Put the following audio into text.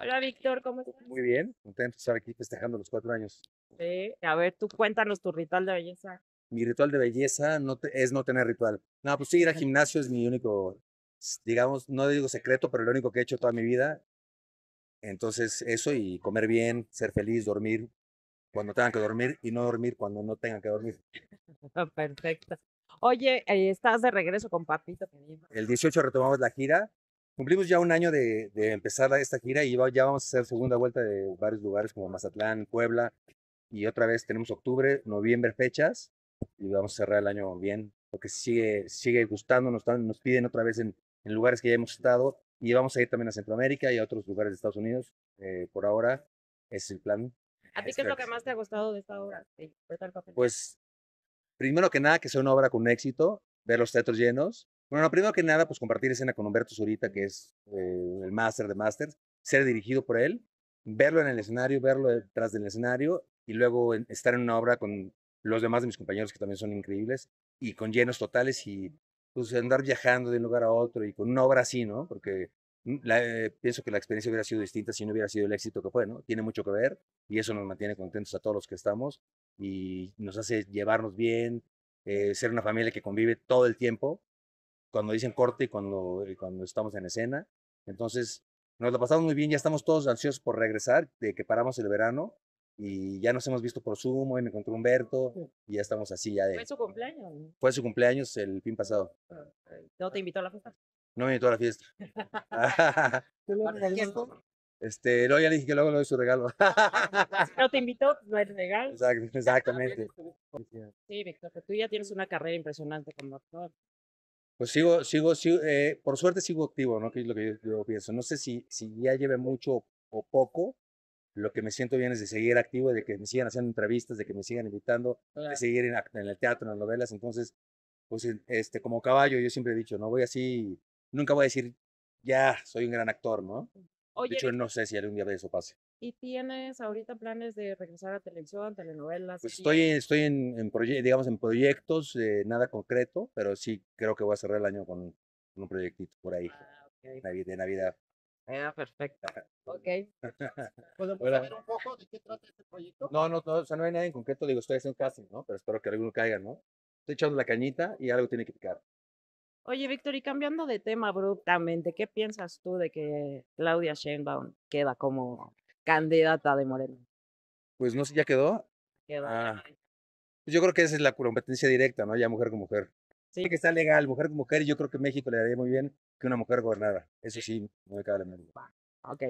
Hola, Víctor, ¿cómo estás? Muy bien, contento de estar aquí festejando los cuatro años. Sí, a ver, tú cuéntanos tu ritual de belleza. Mi ritual de belleza no es no tener ritual. No, pues sí, ir al gimnasio es mi único, digamos, no digo secreto, pero lo único que he hecho toda mi vida. Entonces, eso y comer bien, ser feliz, dormir cuando tengan que dormir y no dormir cuando no tengan que dormir. Perfecto. Oye, eh, estás de regreso con Papito. El 18 retomamos la gira Cumplimos ya un año de, empezar esta gira y ya vamos a hacer segunda vuelta de varios lugares como Mazatlán, Puebla y otra vez tenemos octubre, noviembre fechas y vamos a cerrar el año bien porque sigue, sigue gustando, nos, nos piden otra vez en, lugares que ya hemos estado y vamos a ir también a Centroamérica y a otros lugares de Estados Unidos. Eh, por ahora es el plan. ¿A ti qué es lo que más te ha gustado de esta obra? Pues primero que nada que sea una obra con éxito, ver los teatros llenos, bueno, primero que nada, pues compartir escena con Humberto Zurita, que es eh, el máster de masters, ser dirigido por él, verlo en el escenario, verlo detrás del escenario y luego estar en una obra con los demás de mis compañeros que también son increíbles y con llenos totales y pues andar viajando de un lugar a otro y con una obra así, ¿no? Porque mm, eh, pienso que la experiencia hubiera sido distinta si no hubiera sido el éxito que fue, ¿no? Tiene mucho que ver y eso nos mantiene contentos a todos los que estamos y nos hace llevarnos bien, eh, ser una familia que convive todo el tiempo cuando dicen corte y cuando, eh, cuando estamos en escena. Entonces, nos lo pasamos muy bien, ya estamos todos ansiosos por regresar, de que paramos el verano y ya nos hemos visto por Zoom, hoy me encontró Humberto y ya estamos así ya de... ¿Fue su cumpleaños? Fue su cumpleaños el fin pasado. Ah, ¿No te invitó a la fiesta? No me invitó a la fiesta. ¿Te lo Este, ya le dije que luego le doy su regalo. no te invitó, no es regalo. Exactamente. Sí, Víctor, tú ya tienes una carrera impresionante como actor pues sigo, sigo, eh, por suerte sigo activo, ¿no? Que es lo que yo, pienso. No sé si, si ya lleve mucho o poco, lo que me siento bien es de seguir activo, de que me sigan haciendo entrevistas, de que me sigan invitando, de seguir en, en, el teatro, en las novelas. Entonces, pues este, como caballo, yo siempre he dicho, no voy así, nunca voy a decir, ya, soy un gran actor, ¿no? de hecho, no sé si algún día de eso pase. ¿Y tienes ahorita planes de regresar a televisión, telenovelas? Pues estoy, estoy en, digamos, en proyectos, eh, nada concreto, pero sí creo que voy a cerrar el año con, un proyectito por ahí, ah, de Navidad. Ah, perfecto. ¿Puedo ¿Podemos saber un poco de qué trata este proyecto? No, no, no, o sea, no hay nada en concreto, digo, estoy haciendo casting, ¿no? Pero espero que alguno caiga, ¿no? Estoy echando la cañita y algo tiene que picar. Oye, Víctor, y cambiando de tema abruptamente, ¿qué piensas tú de que Claudia Sheinbaum queda como candidata de Moreno? Pues no sé, ¿ya quedó? Quedó. Ah. Pues, yo creo que esa es la competencia directa, ¿no? Ya mujer con mujer. Sí. Que está legal, mujer con mujer, y yo creo que México le daría muy bien que una mujer gobernara. Eso sí, no me cabe la menor. Ok.